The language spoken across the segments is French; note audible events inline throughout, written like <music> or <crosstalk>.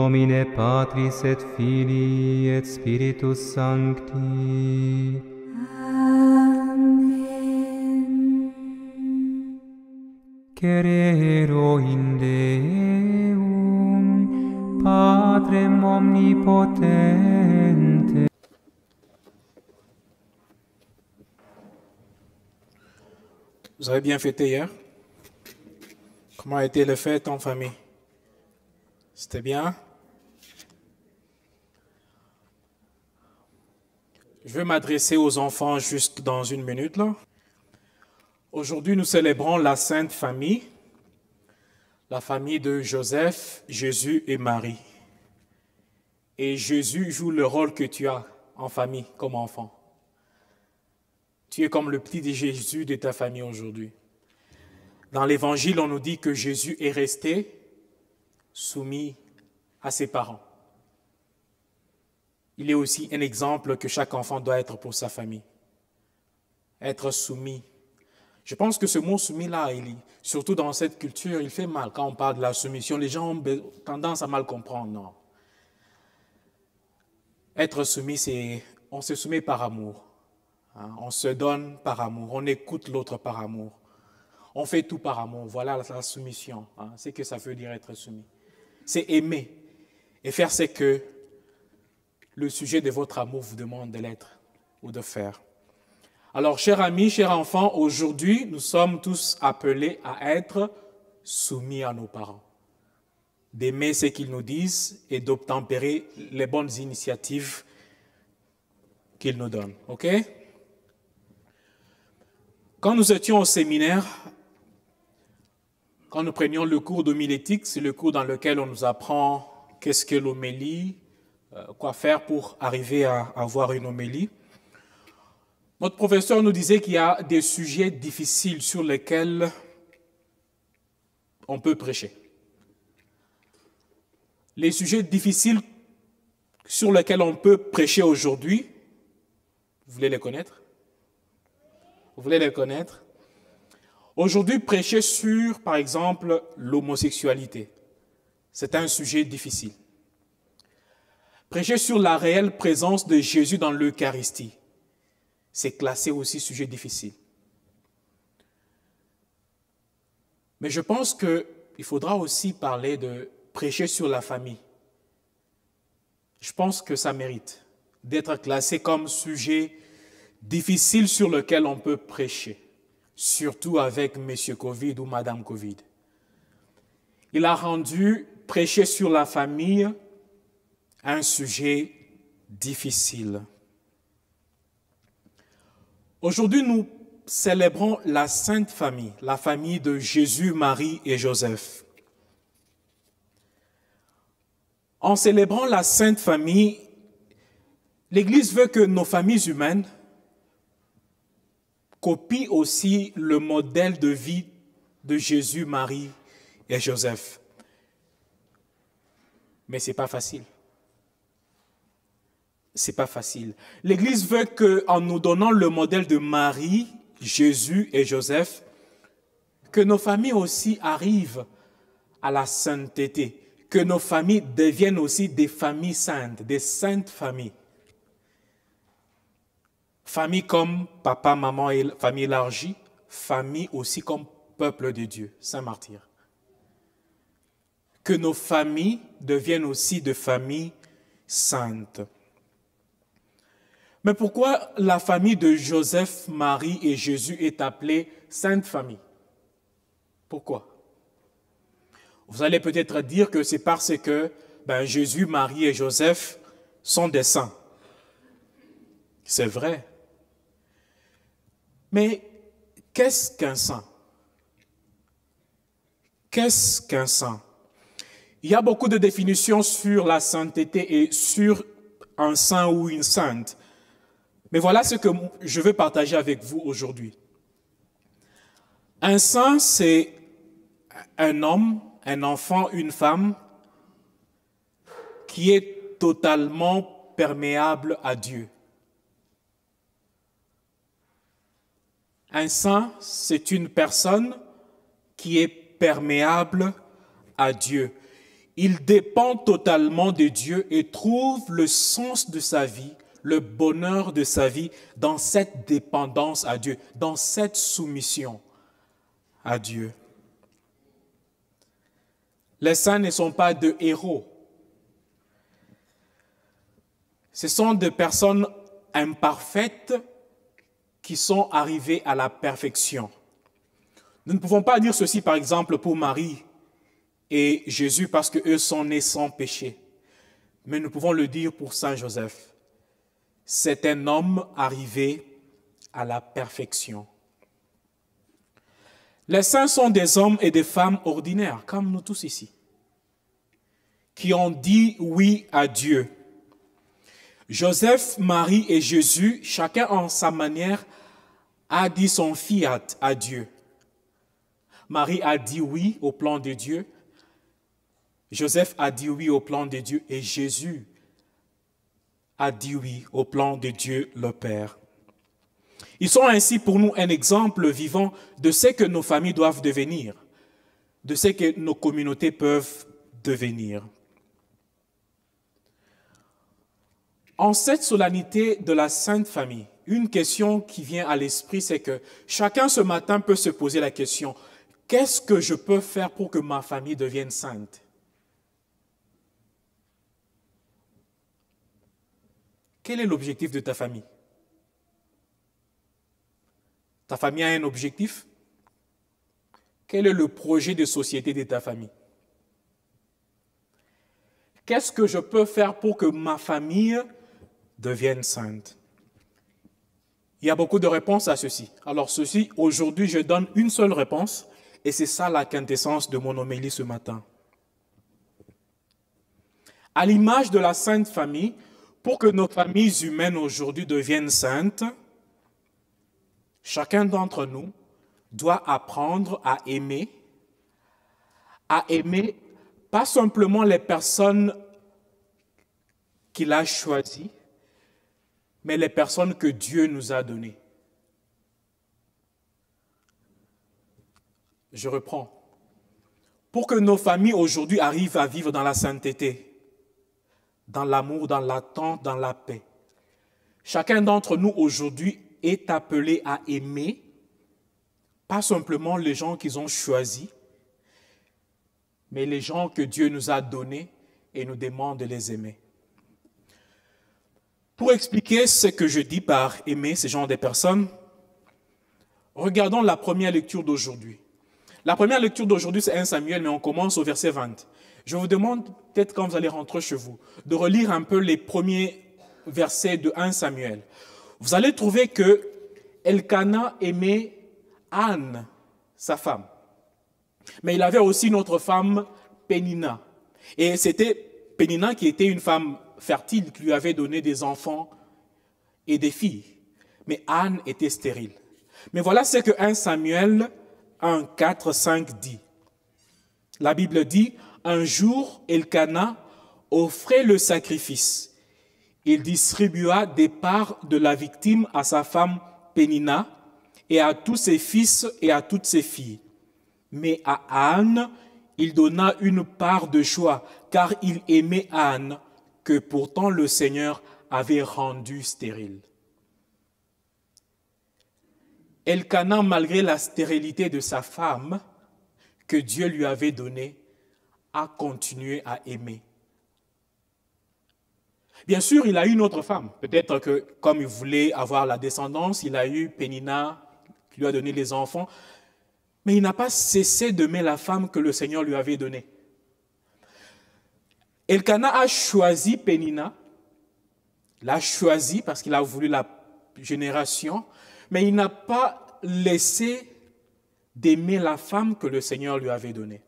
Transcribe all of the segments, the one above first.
Domine Patris et Filii et Spiritus Sancti. Amen. Querero in Patrem omnipotente, Vous avez bien fêté hier Comment a été le fête en famille C'était bien Je vais m'adresser aux enfants juste dans une minute. Là. Aujourd'hui, nous célébrons la Sainte Famille, la famille de Joseph, Jésus et Marie. Et Jésus joue le rôle que tu as en famille, comme enfant. Tu es comme le petit de Jésus de ta famille aujourd'hui. Dans l'Évangile, on nous dit que Jésus est resté soumis à ses parents. Il est aussi un exemple que chaque enfant doit être pour sa famille. Être soumis. Je pense que ce mot soumis-là, surtout dans cette culture, il fait mal quand on parle de la soumission. Les gens ont tendance à mal comprendre, non. Être soumis, c'est on se soumet par amour. Hein. On se donne par amour. On écoute l'autre par amour. On fait tout par amour. Voilà la soumission. C'est hein. C'est que ça veut dire être soumis. C'est aimer et faire ce que le sujet de votre amour vous demande de l'être ou de faire. Alors, chers amis, chers enfants, aujourd'hui, nous sommes tous appelés à être soumis à nos parents, d'aimer ce qu'ils nous disent et d'obtempérer les bonnes initiatives qu'ils nous donnent. OK Quand nous étions au séminaire, quand nous prenions le cours de c'est le cours dans lequel on nous apprend qu'est-ce que l'homélie, euh, quoi faire pour arriver à avoir une homélie. Notre professeur nous disait qu'il y a des sujets difficiles sur lesquels on peut prêcher. Les sujets difficiles sur lesquels on peut prêcher aujourd'hui, vous voulez les connaître Vous voulez les connaître Aujourd'hui, prêcher sur, par exemple, l'homosexualité, c'est un sujet difficile. Prêcher sur la réelle présence de Jésus dans l'Eucharistie, c'est classé aussi sujet difficile. Mais je pense qu'il faudra aussi parler de prêcher sur la famille. Je pense que ça mérite d'être classé comme sujet difficile sur lequel on peut prêcher, surtout avec M. Covid ou Madame Covid. Il a rendu prêcher sur la famille un sujet difficile. Aujourd'hui, nous célébrons la Sainte Famille, la famille de Jésus, Marie et Joseph. En célébrant la Sainte Famille, l'Église veut que nos familles humaines copient aussi le modèle de vie de Jésus, Marie et Joseph. Mais ce n'est pas facile c'est pas facile. L'Église veut que, en nous donnant le modèle de Marie, Jésus et Joseph, que nos familles aussi arrivent à la sainteté, que nos familles deviennent aussi des familles saintes, des saintes familles. Familles comme papa, maman et famille élargie, familles aussi comme peuple de Dieu, Saint Martyr. Que nos familles deviennent aussi des familles saintes. Mais pourquoi la famille de Joseph, Marie et Jésus est appelée Sainte Famille Pourquoi Vous allez peut-être dire que c'est parce que ben, Jésus, Marie et Joseph sont des saints. C'est vrai. Mais qu'est-ce qu'un saint Qu'est-ce qu'un saint Il y a beaucoup de définitions sur la sainteté et sur un saint ou une sainte. Mais voilà ce que je veux partager avec vous aujourd'hui. Un saint, c'est un homme, un enfant, une femme qui est totalement perméable à Dieu. Un saint, c'est une personne qui est perméable à Dieu. Il dépend totalement de Dieu et trouve le sens de sa vie le bonheur de sa vie dans cette dépendance à Dieu, dans cette soumission à Dieu. Les saints ne sont pas de héros. Ce sont des personnes imparfaites qui sont arrivées à la perfection. Nous ne pouvons pas dire ceci, par exemple, pour Marie et Jésus parce qu'eux sont nés sans péché. Mais nous pouvons le dire pour Saint Joseph c'est un homme arrivé à la perfection. Les saints sont des hommes et des femmes ordinaires, comme nous tous ici, qui ont dit oui à Dieu. Joseph, Marie et Jésus, chacun en sa manière, a dit son fiat à Dieu. Marie a dit oui au plan de Dieu. Joseph a dit oui au plan de Dieu et Jésus a dit oui au plan de Dieu le Père. Ils sont ainsi pour nous un exemple vivant de ce que nos familles doivent devenir, de ce que nos communautés peuvent devenir. En cette solennité de la Sainte Famille, une question qui vient à l'esprit, c'est que chacun ce matin peut se poser la question, qu'est-ce que je peux faire pour que ma famille devienne sainte Quel est l'objectif de ta famille Ta famille a un objectif Quel est le projet de société de ta famille Qu'est-ce que je peux faire pour que ma famille devienne sainte Il y a beaucoup de réponses à ceci. Alors ceci, aujourd'hui, je donne une seule réponse et c'est ça la quintessence de mon homélie ce matin. À l'image de la sainte famille, pour que nos familles humaines aujourd'hui deviennent saintes, chacun d'entre nous doit apprendre à aimer, à aimer pas simplement les personnes qu'il a choisies, mais les personnes que Dieu nous a données. Je reprends. Pour que nos familles aujourd'hui arrivent à vivre dans la sainteté, dans l'amour, dans l'attente, dans la paix. Chacun d'entre nous aujourd'hui est appelé à aimer, pas simplement les gens qu'ils ont choisis, mais les gens que Dieu nous a donnés et nous demande de les aimer. Pour expliquer ce que je dis par aimer ce genre de personnes, regardons la première lecture d'aujourd'hui. La première lecture d'aujourd'hui, c'est 1 Samuel, mais on commence au verset 20. Je vous demande, peut-être quand vous allez rentrer chez vous, de relire un peu les premiers versets de 1 Samuel. Vous allez trouver que Elkana aimait Anne, sa femme. Mais il avait aussi une autre femme, Pénina. Et c'était Pénina qui était une femme fertile, qui lui avait donné des enfants et des filles. Mais Anne était stérile. Mais voilà ce que 1 Samuel 1, 4, 5 dit. La Bible dit, un jour, Elkana offrait le sacrifice. Il distribua des parts de la victime à sa femme Pénina et à tous ses fils et à toutes ses filles. Mais à Anne, il donna une part de choix, car il aimait Anne, que pourtant le Seigneur avait rendue stérile. Elkana, malgré la stérilité de sa femme que Dieu lui avait donnée, a continué à aimer. Bien sûr, il a eu une autre femme. Peut-être que comme il voulait avoir la descendance, il a eu Pénina qui lui a donné les enfants. Mais il n'a pas cessé d'aimer la femme que le Seigneur lui avait donnée. Elkana a choisi Pénina, l'a choisi parce qu'il a voulu la génération, mais il n'a pas laissé d'aimer la femme que le Seigneur lui avait donnée.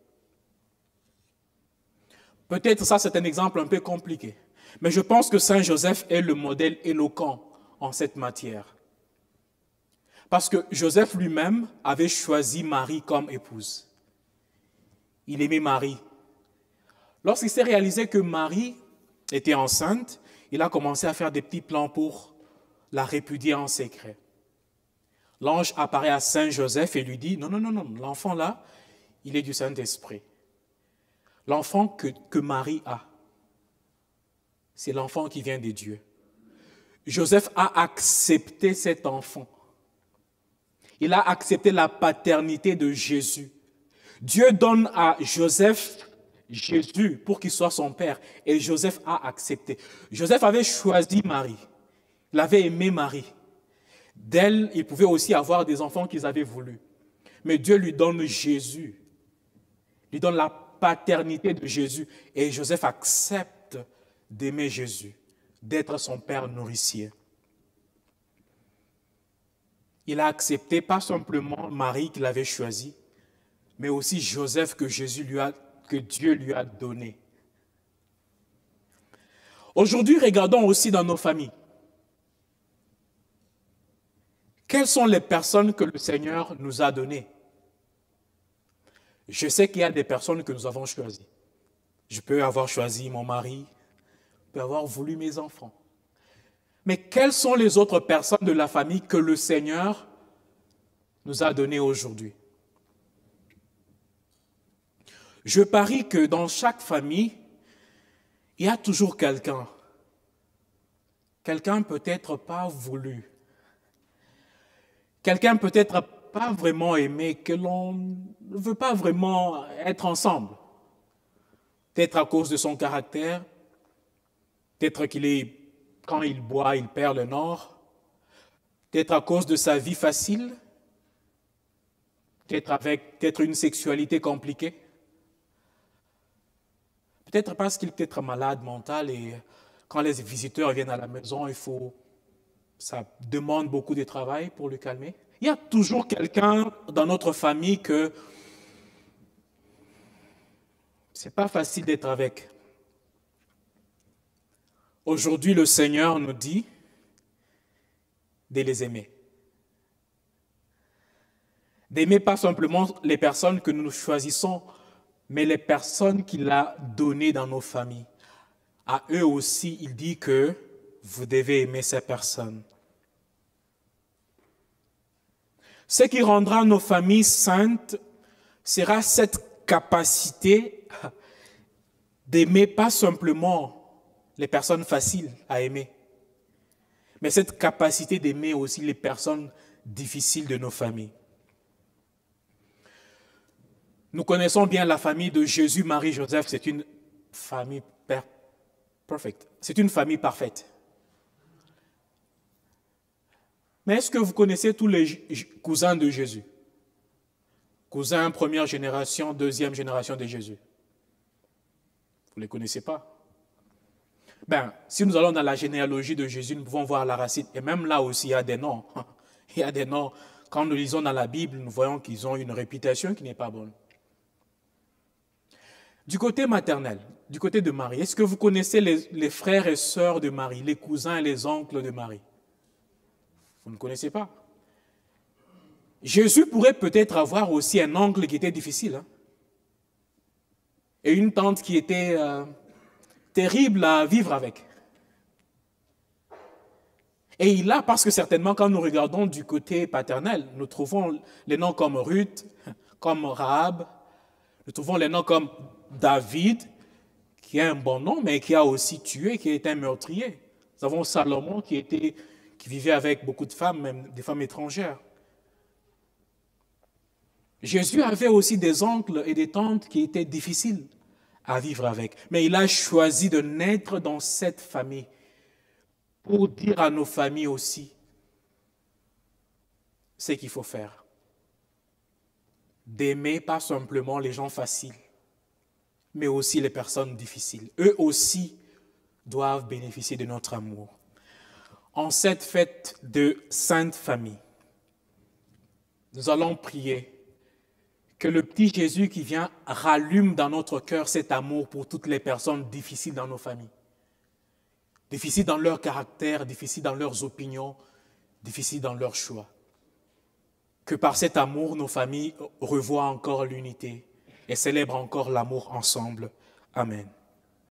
Peut-être ça c'est un exemple un peu compliqué, mais je pense que Saint Joseph est le modèle éloquent en cette matière. Parce que Joseph lui-même avait choisi Marie comme épouse. Il aimait Marie. Lorsqu'il s'est réalisé que Marie était enceinte, il a commencé à faire des petits plans pour la répudier en secret. L'ange apparaît à Saint Joseph et lui dit, non, non, non, non, l'enfant là, il est du Saint-Esprit. L'enfant que, Marie a, c'est l'enfant qui vient de Dieu. Joseph a accepté cet enfant. Il a accepté la paternité de Jésus. Dieu donne à Joseph Jésus pour qu'il soit son père. Et Joseph a accepté. Joseph avait choisi Marie. Il avait aimé Marie. D'elle, il pouvait aussi avoir des enfants qu'ils avaient voulu. Mais Dieu lui donne Jésus. Il lui donne la paternité de Jésus. Et Joseph accepte d'aimer Jésus, d'être son père nourricier. Il a accepté pas simplement Marie qu'il avait choisi, mais aussi Joseph que Jésus lui a, que Dieu lui a donné. Aujourd'hui, regardons aussi dans nos familles. Quelles sont les personnes que le Seigneur nous a données je sais qu'il y a des personnes que nous avons choisies. Je peux avoir choisi mon mari, je peux avoir voulu mes enfants. Mais quelles sont les autres personnes de la famille que le Seigneur nous a données aujourd'hui Je parie que dans chaque famille, il y a toujours quelqu'un. Quelqu'un peut-être pas voulu. Quelqu'un peut-être pas vraiment aimer, que l'on ne veut pas vraiment être ensemble. Peut-être à cause de son caractère, peut-être qu'il est, quand il boit, il perd le nord, peut-être à cause de sa vie facile, peut-être avec peut-être une sexualité compliquée, peut-être parce qu'il peut être malade mental et quand les visiteurs viennent à la maison, il faut, ça demande beaucoup de travail pour le calmer. Il y a toujours quelqu'un dans notre famille que c'est pas facile d'être avec. Aujourd'hui, le Seigneur nous dit de les aimer. D'aimer pas simplement les personnes que nous choisissons, mais les personnes qu'il a données dans nos familles. À eux aussi, il dit que vous devez aimer ces personnes. Ce qui rendra nos familles saintes sera cette capacité d'aimer pas simplement les personnes faciles à aimer, mais cette capacité d'aimer aussi les personnes difficiles de nos familles. Nous connaissons bien la famille de Jésus, Marie, Joseph, c'est une famille parfaite. C'est une famille parfaite. Mais est-ce que vous connaissez tous les cousins de Jésus Cousins première génération, deuxième génération de Jésus. Vous ne les connaissez pas Ben, si nous allons dans la généalogie de Jésus, nous pouvons voir la racine. Et même là aussi, il y a des noms. <laughs> Il y a des noms. Quand nous lisons dans la Bible, nous voyons qu'ils ont une réputation qui n'est pas bonne. Du côté maternel, du côté de Marie, est-ce que vous connaissez les, les frères et sœurs de Marie, les cousins et les oncles de Marie vous ne connaissez pas. Jésus pourrait peut-être avoir aussi un oncle qui était difficile. Hein. et une tante qui était euh, terrible à vivre avec. Et il a, parce que certainement quand nous regardons du côté paternel, nous trouvons les noms comme Ruth, comme Rahab, nous trouvons les noms comme David, qui est un bon nom, mais qui a aussi tué, qui est un meurtrier. Nous avons Salomon qui était qui vivait avec beaucoup de femmes, même des femmes étrangères. Jésus avait aussi des oncles et des tantes qui étaient difficiles à vivre avec. Mais il a choisi de naître dans cette famille pour dire à nos familles aussi ce qu'il faut faire. D'aimer pas simplement les gens faciles, mais aussi les personnes difficiles. Eux aussi doivent bénéficier de notre amour en cette fête de Sainte Famille, nous allons prier que le petit Jésus qui vient rallume dans notre cœur cet amour pour toutes les personnes difficiles dans nos familles, difficiles dans leur caractère, difficiles dans leurs opinions, difficiles dans leurs choix. Que par cet amour, nos familles revoient encore l'unité et célèbrent encore l'amour ensemble. Amen.